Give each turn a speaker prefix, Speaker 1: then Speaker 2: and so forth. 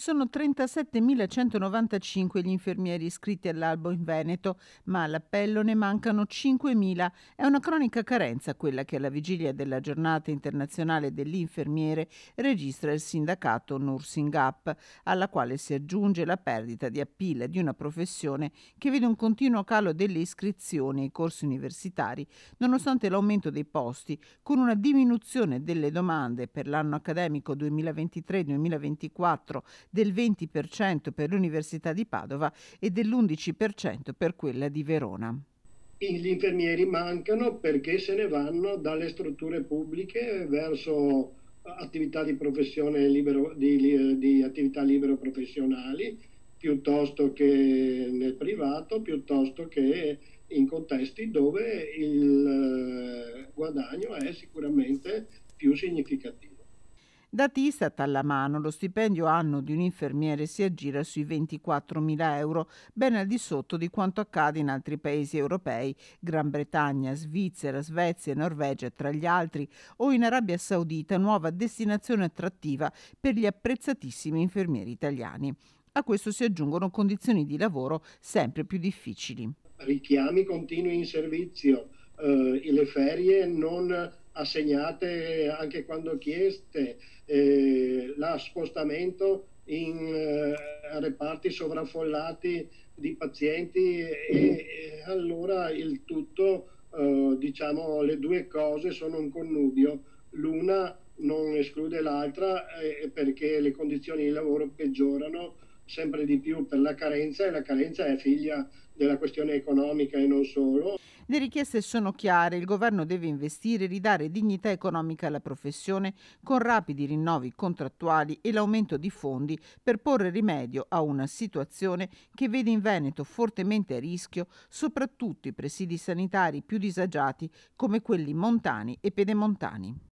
Speaker 1: Sono 37.195 gli infermieri iscritti all'albo in Veneto, ma all'appello ne mancano 5.000. È una cronica carenza quella che alla vigilia della giornata internazionale dell'infermiere registra il sindacato Nursing Up, alla quale si aggiunge la perdita di appeal di una professione che vede un continuo calo delle iscrizioni ai corsi universitari, nonostante l'aumento dei posti, con una diminuzione delle domande per l'anno accademico 2023-2024 del 20% per l'Università di Padova e dell'11% per quella di Verona
Speaker 2: gli infermieri mancano perché se ne vanno dalle strutture pubbliche verso eh, attività di, libero, di, eh, di attività libero professionali piuttosto che nel privato, piuttosto che in contesti dove il eh, guadagno è sicuramente più significativo.
Speaker 1: Dati Istat alla mano, lo stipendio anno di un infermiere si aggira sui 24.000 euro, ben al di sotto di quanto accade in altri paesi europei, Gran Bretagna, Svizzera, Svezia e Norvegia tra gli altri, o in Arabia Saudita, nuova destinazione attrattiva per gli apprezzatissimi infermieri italiani. A questo si aggiungono condizioni di lavoro sempre più difficili.
Speaker 2: Richiami continui in servizio, eh, le ferie non assegnate anche quando chieste, eh, la spostamento in eh, reparti sovraffollati di pazienti e, e allora il tutto, eh, diciamo, le due cose sono un connubio, l'una non esclude l'altra eh, perché le condizioni di lavoro peggiorano sempre di più per la carenza e la carenza è figlia della questione economica e non solo.
Speaker 1: Le richieste sono chiare, il governo deve investire e ridare dignità economica alla professione con rapidi rinnovi contrattuali e l'aumento di fondi per porre rimedio a una situazione che vede in Veneto fortemente a rischio soprattutto i presidi sanitari più disagiati come quelli montani e pedemontani.